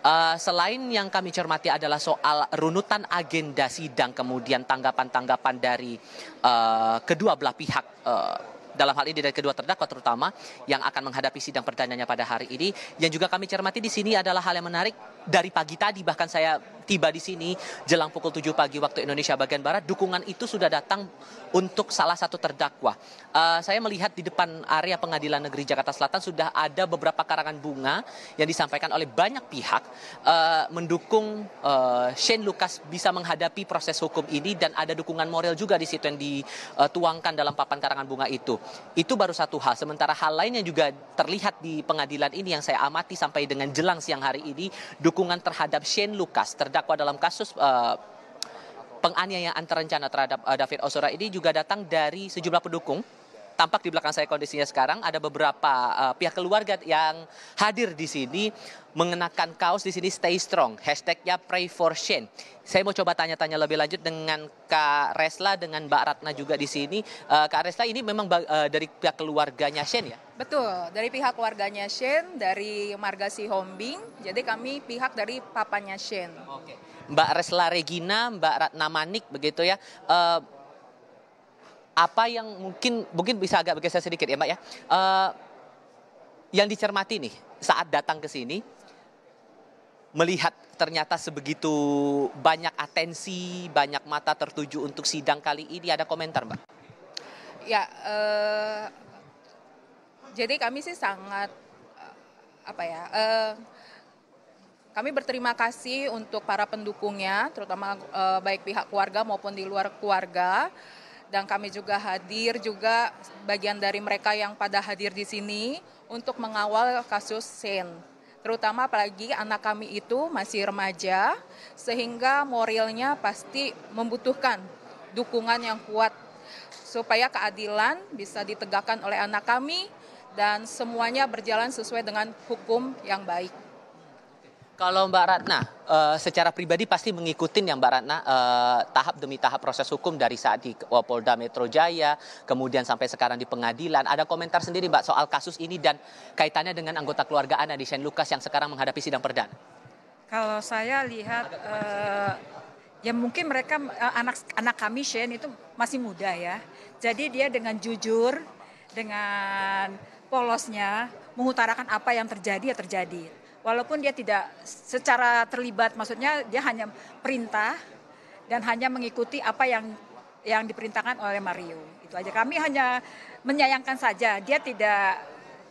Uh, selain yang kami cermati adalah soal runutan agenda sidang, kemudian tanggapan-tanggapan dari uh, kedua belah pihak. Uh, dalam hal ini dari kedua terdakwa terutama yang akan menghadapi sidang perdananya pada hari ini. Yang juga kami cermati di sini adalah hal yang menarik dari pagi tadi bahkan saya tiba di sini jelang pukul 7 pagi waktu Indonesia bagian barat, dukungan itu sudah datang untuk salah satu terdakwa. Uh, saya melihat di depan area Pengadilan Negeri Jakarta Selatan sudah ada beberapa karangan bunga yang disampaikan oleh banyak pihak uh, mendukung uh, Shane Lucas bisa menghadapi proses hukum ini dan ada dukungan moral juga di situ yang dituangkan dalam papan karangan bunga itu. Itu baru satu hal. Sementara hal lain yang juga terlihat di pengadilan ini yang saya amati sampai dengan jelang siang hari ini dukungan terhadap Shane Lucas terdakwa terdakwa dalam kasus uh, penganiayaan terencana terhadap uh, David Osora ini juga datang dari sejumlah pendukung tampak di belakang saya kondisinya sekarang ada beberapa uh, pihak keluarga yang hadir di sini mengenakan kaos di sini Stay Strong, hashtagnya Pray for Shane. Saya mau coba tanya-tanya lebih lanjut dengan Kak Resla, dengan Mbak Ratna juga di sini. Uh, Kak Resla ini memang uh, dari pihak keluarganya Shane ya? Betul, dari pihak keluarganya Shane, dari Marga Si Hombing. jadi kami pihak dari papanya Shane. Oke. Mbak Resla Regina, Mbak Ratna Manik begitu ya. Uh, apa yang mungkin mungkin bisa agak bergeser sedikit ya Mbak ya. Uh, yang dicermati nih saat datang ke sini melihat ternyata sebegitu banyak atensi, banyak mata tertuju untuk sidang kali ini ada komentar Mbak? Ya, uh, jadi kami sih sangat uh, apa ya? Uh, kami berterima kasih untuk para pendukungnya, terutama uh, baik pihak keluarga maupun di luar keluarga dan kami juga hadir juga bagian dari mereka yang pada hadir di sini untuk mengawal kasus Sen. Terutama apalagi anak kami itu masih remaja sehingga moralnya pasti membutuhkan dukungan yang kuat supaya keadilan bisa ditegakkan oleh anak kami dan semuanya berjalan sesuai dengan hukum yang baik. Kalau Mbak Ratna, uh, secara pribadi pasti mengikuti yang Mbak Ratna uh, tahap demi tahap proses hukum dari saat di eh, Polda Metro Jaya, kemudian sampai sekarang di pengadilan. Ada komentar sendiri Mbak soal kasus ini dan kaitannya dengan anggota keluarga Anda di Shane Lucas yang sekarang menghadapi sidang perdana. Kalau saya lihat uh, ya mungkin mereka anak anak kami Shane itu masih muda ya. Jadi dia dengan jujur, dengan polosnya mengutarakan apa yang terjadi ya terjadi walaupun dia tidak secara terlibat, maksudnya dia hanya perintah dan hanya mengikuti apa yang yang diperintahkan oleh Mario. Itu aja. Kami hanya menyayangkan saja dia tidak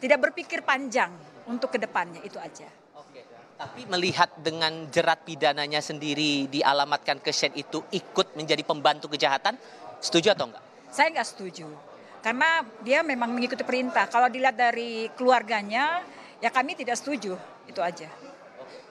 tidak berpikir panjang untuk kedepannya itu aja. Tapi melihat dengan jerat pidananya sendiri dialamatkan ke Shen itu ikut menjadi pembantu kejahatan, setuju atau enggak? Saya enggak setuju. Karena dia memang mengikuti perintah. Kalau dilihat dari keluarganya, ya kami tidak setuju itu aja.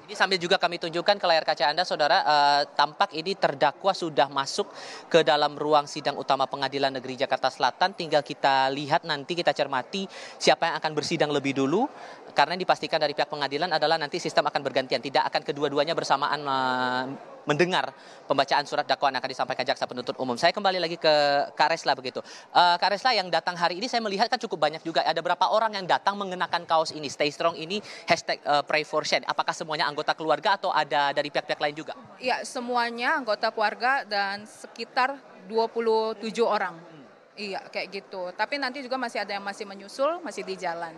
Ini sambil juga kami tunjukkan ke layar kaca Anda, Saudara, eh, tampak ini terdakwa sudah masuk ke dalam ruang sidang utama Pengadilan Negeri Jakarta Selatan. Tinggal kita lihat nanti, kita cermati siapa yang akan bersidang lebih dulu. Karena dipastikan dari pihak pengadilan adalah nanti sistem akan bergantian. Tidak akan kedua-duanya bersamaan eh, mendengar pembacaan surat dakwaan akan disampaikan jaksa penuntut umum. Saya kembali lagi ke Karesla begitu. Uh, eh, Karesla yang datang hari ini saya melihat kan cukup banyak juga. Ada berapa orang yang datang mengenakan kaos ini? Stay strong ini hashtag uh, pray for Shen. Apakah semuanya anggota keluarga atau ada dari pihak-pihak lain juga? Ya semuanya anggota keluarga dan sekitar 27 orang. Hmm. Iya kayak gitu. Tapi nanti juga masih ada yang masih menyusul, masih di jalan.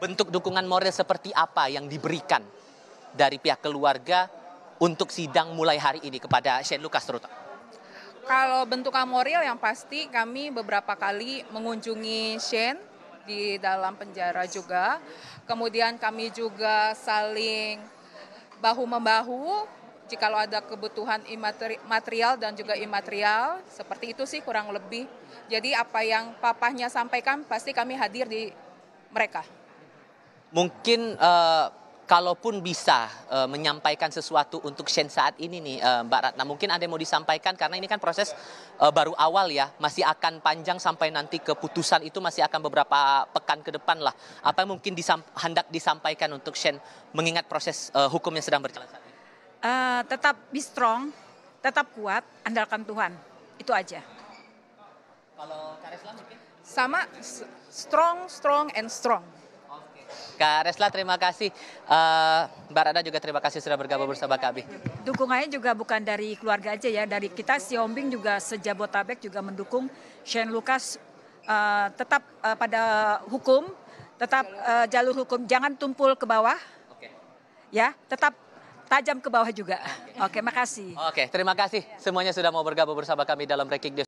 Bentuk dukungan moral seperti apa yang diberikan dari pihak keluarga untuk sidang mulai hari ini kepada Shane Lucas terutama? Kalau bentuk amoril yang pasti kami beberapa kali mengunjungi Shane di dalam penjara juga. Kemudian kami juga saling bahu-membahu jika ada kebutuhan material dan juga imaterial. Seperti itu sih kurang lebih. Jadi apa yang papahnya sampaikan pasti kami hadir di mereka. Mungkin uh, kalaupun bisa uh, menyampaikan sesuatu untuk Shen saat ini nih uh, Mbak Ratna, mungkin ada yang mau disampaikan karena ini kan proses uh, baru awal ya, masih akan panjang sampai nanti keputusan itu masih akan beberapa pekan ke depan lah. Apa yang mungkin disam hendak disampaikan untuk Shen mengingat proses uh, hukum yang sedang berjalan saat ini? Uh, tetap be strong, tetap kuat, andalkan Tuhan. Itu aja. Kalau Karisla mungkin? Sama, strong, strong, and strong. Kak Resla terima kasih. Uh, Mbak Rada juga terima kasih sudah bergabung bersama kami. Dukungannya juga bukan dari keluarga aja ya, dari kita Siombing juga sejabotabek juga mendukung Shane Lucas uh, tetap uh, pada hukum, tetap uh, jalur hukum, jangan tumpul ke bawah. Okay. Ya, tetap tajam ke bawah juga. Oke, okay. okay, makasih. Oke, terima kasih semuanya sudah mau bergabung bersama kami dalam Breaking News.